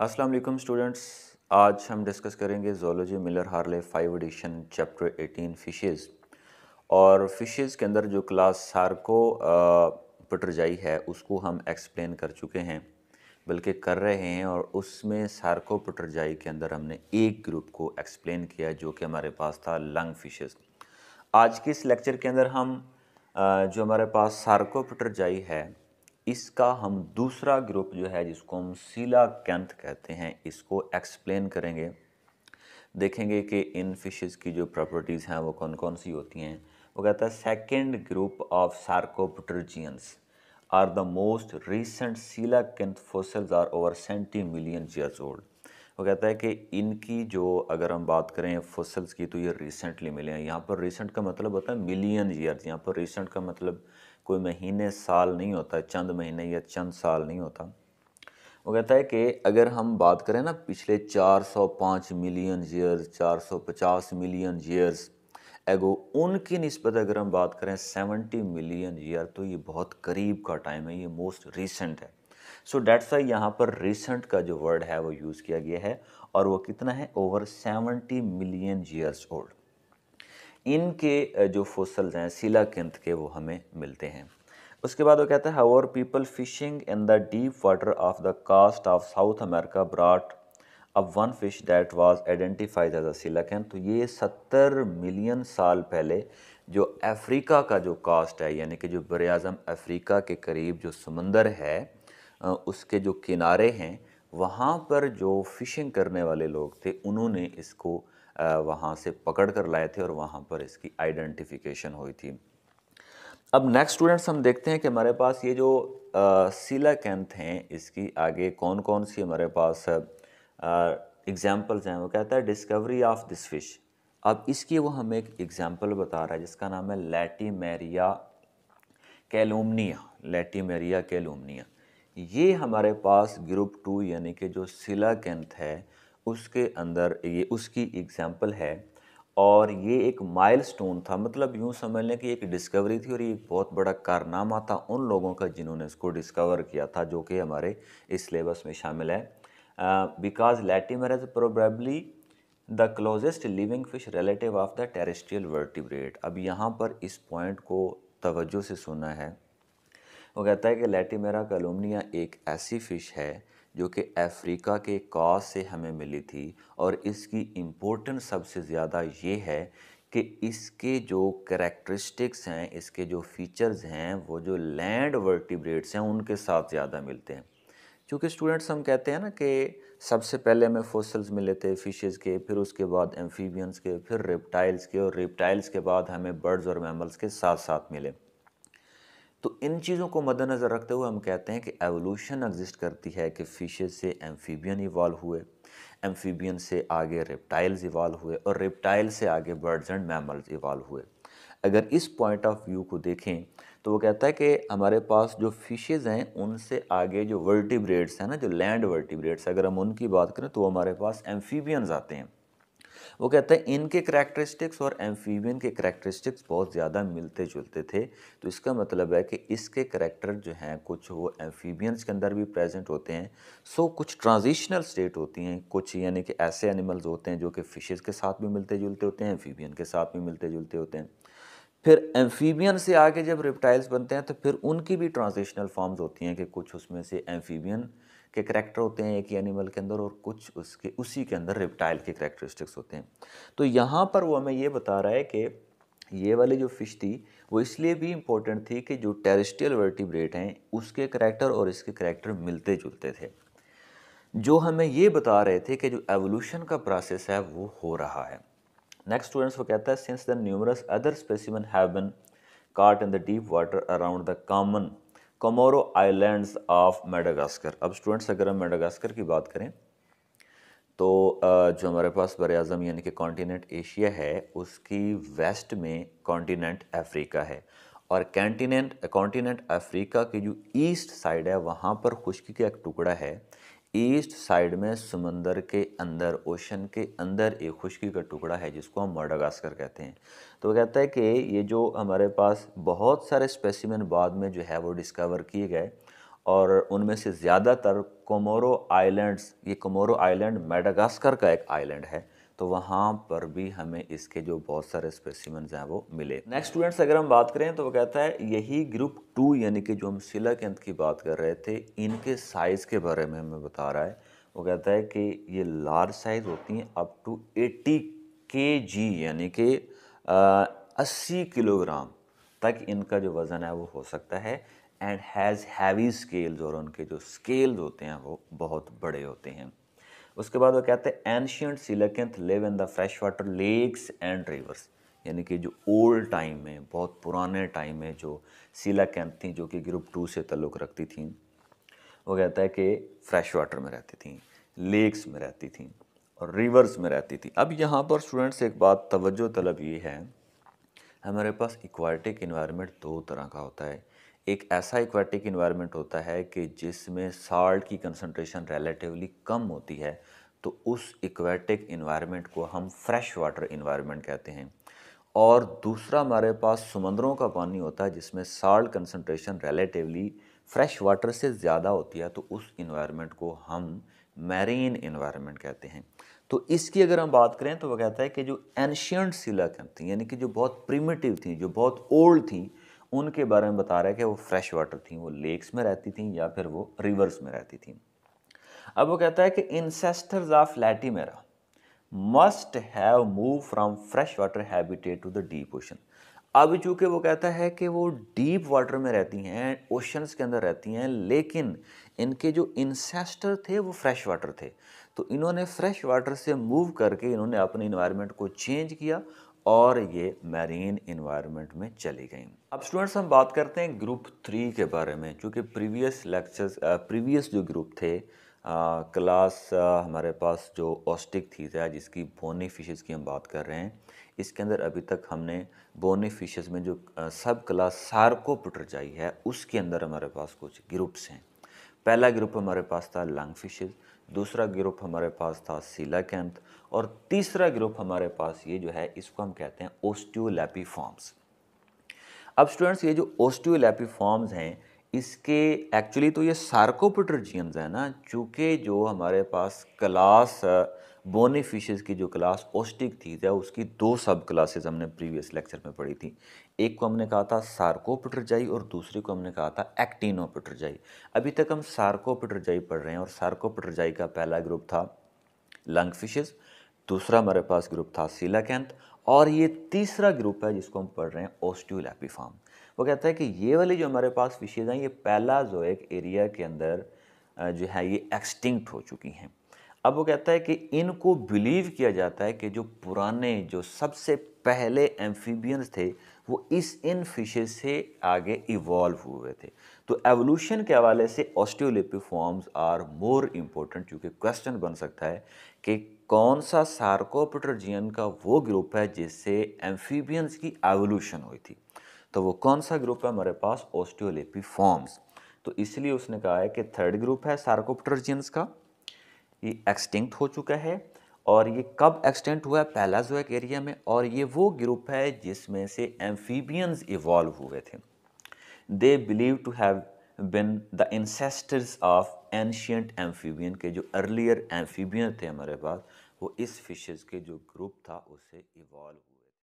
अस्सलाम वालेकुम स्टूडेंट्स आज हम डिस्कस करेंगे zoology Miller Harley five edition chapter 18 fishes और फिशेस के अंदर जो क्लास सार्को पटरजाई है उसको हम एक्सप्लेन कर चुके हैं बल्कि कर रहे हैं और उसमें सार्को पटरजाई के अंदर हमने एक ग्रुप को एक्सप्लेन किया जो कि हमारे पास था लंग फिशेस आज के इस लेक्चर के अंदर हम जो हमारे पास सार्को पटरजाई है इसका हम दूसरा ग्रुप जो है जिसको हम सीला कैंथ कहते हैं इसको एक्सप्लेन करेंगे देखेंगे कि इन फिशेस की जो प्रॉपर्टीज़ हैं वो कौन कौन सी होती हैं वो कहता है second group of sarcopterygians are the most recent coelacanth fossils are over seventy million years old वो कहता है कि इनकी जो अगर हम बात करें फसल्स की तो ये रिसेंटली मिले हैं यहाँ पर रिसेंट का मतलब होता है मिलियन ईयर्स यहाँ पर रिसेंट का मतलब कोई महीने साल नहीं होता चंद महीने या चंद साल नहीं होता वो कहता है कि अगर हम बात करें ना पिछले 405 million years 450 million years ago उनकी नस्बत अगर हम बात करें 70 मिलियन ईयर तो ये बहुत करीब का टाइम है ये मोस्ट रिसेंट है सो डेट्स वाई यहाँ पर रिसेंट का जो वर्ड है वो यूज़ किया गया है और वो कितना है ओवर 70 मिलियन ईयर्स ओल्ड इनके जो फोसल्स हैं सिला किंत के वो हमें मिलते हैं उसके बाद वो कहता है however people fishing in the deep water of the coast off South America brought up one fish that was identified as a coelacanth तो ये सत्तर मिलियन साल पहले जो अफ्रीका का जो कास्ट है यानी कि जो बर अज़म अफ्रीका के करीब जो समंदर है उसके जो किनारे हैं वहाँ पर जो फ़िशिंग करने वाले लोग थे उन्होंने इसको वहाँ से पकड़ कर लाए थे और वहाँ पर इसकी आइडेंटिफिकेशन हुई थी अब नेक्स्ट स्टूडेंट्स हम देखते हैं कि हमारे पास ये जो कैंथ हैं इसकी आगे कौन कौन सी हमारे पास एग्ज़ाम्पल्स हैं वो कहता है डिस्कवरी ऑफ दिस फिश अब इसकी वो हमें एक एग्ज़ाम्पल बता रहा है जिसका नाम है लेटीमेरिया लेटी लेटीमेरिया कैलोमनिया ये हमारे पास ग्रुप टू यानी कि जो कैंथ है उसके अंदर ये उसकी एग्ज़ाम्पल है और ये एक माइलस्टोन था मतलब यूँ समझ लें कि एक डिस्कवरी थी और ये बहुत बड़ा कारनामा था उन लोगों का जिन्होंने इसको डिस्कवर किया था जो कि हमारे इस सिलेबस में शामिल है because Latimeria is probably the closest living fish relative of the terrestrial vertebrate अब यहाँ पर इस पॉइंट को तवज्जो से सुना है वो कहता है कि लैटिमेरा कलोमिया एक ऐसी फ़िश है जो कि अफ्रीका के कॉज से हमें मिली थी और इसकी इम्पोर्टेंस सबसे ज़्यादा ये है कि इसके जो करेक्टरिस्टिक्स हैं इसके जो फीचर्स हैं वो जो लैंड वर्टिब्रेट्स हैं उनके साथ ज़्यादा मिलते हैं क्योंकि स्टूडेंट्स हम कहते हैं ना कि सबसे पहले हमें फोसल्स मिले थे फिशेस के फिर उसके बाद एम्फीबियंस के फिर रिप्टाइल्स के और रिप्टाइल्स के बाद हमें बर्ड्स और मैमल्स के साथ साथ मिले तो इन चीज़ों को मद्दनज़र रखते हुए हम कहते हैं कि एवोल्यूशन एग्जिस्ट करती है कि फ़िशेज से एम्फीबियन इवॉल्व हुए एम्फीबियन से आगे रेप्टाइल्स इवॉल्व हुए और रेप्टाइल से आगे बर्ड्स एंड मैमल्स इवॉल्व हुए अगर इस पॉइंट ऑफ व्यू को देखें तो वो कहता है कि हमारे पास जो फिशेज हैं उनसे आगे जो वर्टिब्रेड्स हैं ना जो लैंड वर्टिब्रेड्स अगर हम उनकी बात करें तो हमारे पास एम्फीबियंस आते हैं वो कहते हैं इनके करैक्टरिस्टिक्स और एम्फीबियन के करैक्टरिस्टिक्स बहुत ज़्यादा मिलते जुलते थे तो इसका मतलब है कि इसके करैक्टर जो हैं कुछ वो एम्फीबियंस के अंदर भी प्रेजेंट होते हैं सो कुछ ट्रांजिशनल स्टेट होती हैं कुछ यानी कि ऐसे एनिमल्स होते हैं जो कि फ़िशेज़ के साथ भी मिलते जुलते होते हैं एम्फीबियन के साथ भी मिलते जुलते होते हैं फिर एम्फीबियन से आगे जब रिप्टाइल्स बनते हैं तो फिर उनकी भी ट्रांजिशनल फॉर्म्स होती हैं कि कुछ उसमें से एम्फीबियन के करेक्टर होते हैं एक ही एनिमल के अंदर और कुछ उसके उसी के अंदर रिप्टाइल के करेक्टरिस्टिक्स होते हैं तो यहाँ पर वो हमें ये बता रहा है कि ये वाली जो फ़िश थी वो इसलिए भी इम्पोर्टेंट थी कि जो टेरिस्ट्रियल वर्टिब्रेट हैं उसके करेक्टर और इसके करेक्टर मिलते जुलते थे जो हमें ये बता रहे थे कि जो एवोल्यूशन का प्रोसेस है वो हो रहा है नेक्स्ट स्टूडेंट्स वो कहता है since the numerous other specimen have been caught in the deep water around the common Comoro islands off Madagascar अब स्टूडेंट्स अगर हम मेडागास्कर की बात करें तो जो हमारे पास बर अज़म यानी कि कॉन्टीनेंट एशिया है उसकी वेस्ट में कॉन्टीनेंट अफ्रीका है और कैंटीनेंट कॉन्टीनेंट अफ्रीका की जो ईस्ट साइड है वहाँ पर खुश्की का एक टुकड़ा है ईस्ट साइड में समंदर के अंदर ओशन के अंदर एक खुशकी का टुकड़ा है जिसको हम मर्डागास्कर कहते हैं तो कहता है कि ये जो हमारे पास बहुत सारे स्पेसिमेन बाद में जो है वो डिस्कवर किए गए और उनमें से ज़्यादातर कोमोरो आइलैंड्स ये कोमोरो आइलैंड मेडागास्कर का एक आइलैंड है तो वहाँ पर भी हमें इसके जो बहुत सारे स्पेसिमेंट्स हैं वो मिले नेक्स्ट स्टूडेंट्स अगर हम बात करें तो वो कहता है यही ग्रुप टू यानी कि जो हम सिला के अंत की बात कर रहे थे इनके साइज़ के बारे में हमें बता रहा है वो कहता है कि ये लार्ज साइज़ होती हैं अप टू एटी के जी यानी कि अस्सी किलोग्राम तक इनका जो वज़न है वो हो सकता है एंड हैज़ हैवी स्केल्स और उनके जो स्केल्स होते हैं वो बहुत बड़े होते हैं उसके बाद वो कहते हैं ancient coelacanth live in the fresh water lakes and rivers यानी कि जो ओल्ड टाइम में बहुत पुराने टाइम में जो सिलेकेंथ थी जो कि ग्रुप टू से तल्लुक़ रखती थी वो कहता है कि फ्रेश वाटर में रहती थी लेक्स में रहती थी और रिवर्स में रहती थी अब यहाँ पर स्टूडेंट्स एक बात तवज्जो तलब ये है हमारे पास इक्वाटिक इन्वायरमेंट दो तरह का होता है एक ऐसा एक्वाटिक इन्वायरमेंट होता है कि जिसमें साल्ट की कंसनट्रेशन रिलेटिवली कम होती है तो उस इक्वेटिक इन्वायरमेंट को हम फ्रेश वाटर इन्वायरमेंट कहते हैं और दूसरा हमारे पास समंदरों का पानी होता है जिसमें salt concentration relatively fresh water से ज़्यादा होती है तो उस इन्वायरमेंट को हम मैरीन इन्वायरमेंट कहते हैं तो इसकी अगर हम बात करें तो वह कहता है कि जो एनशियंट सिला कैंप थी यानी कि जो बहुत प्रीमेटिव थी जो बहुत ओल्ड थी उनके बारे में बता रहा है कि वो फ्रेश वाटर थी वो लेक्स में रहती थी या फिर वो रिवर्स में रहती थी अब वो कहता है कि ancestors of Latimeria must have move from fresh water habitat to the deep ocean अब चूंकि वो कहता है कि वो डीप वाटर में रहती हैं ओशंस के अंदर रहती हैं लेकिन इनके जो इंसेस्टर थे वो फ्रेश वाटर थे तो इन्होंने फ्रेश वाटर से मूव करके इन्होंने अपने इन्वायरमेंट को चेंज किया और ये मैरीन इन्वायरमेंट में चली गई अब स्टूडेंट्स हम बात करते हैं ग्रुप थ्री के बारे में क्योंकि प्रीवियस लेक्चर्स प्रीवियस जो ग्रुप थे आ, क्लास आ, हमारे पास जो ऑस्टिक थी था जिसकी बोनी फिशेस की हम बात कर रहे हैं इसके अंदर अभी तक हमने बोनी फिशेस में जो आ, सब क्लास जाई है उसके अंदर हमारे पास कुछ ग्रुप्स हैं पहला ग्रुप हमारे पास था लंग फिशेज़ दूसरा ग्रुप हमारे पास था सीलाकैंथ और तीसरा ग्रुप हमारे पास ये जो है इसको हम कहते हैं ओस्टियोलैपी फॉर्म्स अब स्टूडेंट्स ये जो ओस्टियोलैपी फॉर्म्स हैं इसके एक्चुअली तो ये सार्कोपोट्रोजियम्स हैं ना चूँकि जो हमारे पास क्लास बोनी फिशेज़ की जो क्लास ओस्टिक थी उसकी दो सब क्लासेज हमने प्रीवियस लेक्चर में पढ़ी थी एक को हमने कहा था सार्कोपिट्रजाई और दूसरी को हमने कहा था एक्टिनोपिट्रजाई अभी तक हम सार्कोपिट्रजाई पढ़ रहे हैं और सार्कोपिट्रजाई का पहला ग्रुप था लंग फिशेज़ दूसरा हमारे पास ग्रुप था सीलाकैंथ और ये तीसरा ग्रुप है जिसको हम पढ़ रहे हैं ओस्टियोलैपिफार्म वो कहता है कि ये वाले जो हमारे पास फिशेज़ हैं ये पहला जो एक एरिया के अंदर जो है ये एक्सटिंक्ट हो चुकी हैं अब वो कहता है कि इनको बिलीव किया जाता है कि जो पुराने जो सबसे पहले एम्फीबियंस थे वो इस इन फिशेज से आगे इवॉल्व हुए थे तो एवोल्यूशन के हवाले से फॉर्म्स आर मोर इम्पोर्टेंट क्योंकि क्वेश्चन बन सकता है कि कौन सा सार्कोपिटरजियन का वो ग्रुप है जिससे एम्फीबियंस की एवोल्यूशन हुई थी तो वो कौन सा ग्रुप है हमारे पास फॉर्म्स तो इसलिए उसने कहा है कि थर्ड ग्रुप है सार्कोपिटरजियंस का ये एक्सटिंक्ट हो चुका है और ये कब एक्सटेंट हुआ है पैलाजोइक एरिया में और ये वो ग्रुप है जिसमें से एम्फीबियंस इवॉल्व हुए थे they believe to have been the ancestors of ancient amphibian के जो अर्लियर एम्फीबियन थे हमारे पास वो इस फिशेज़ के जो ग्रुप था उससे इवॉल्व हुआ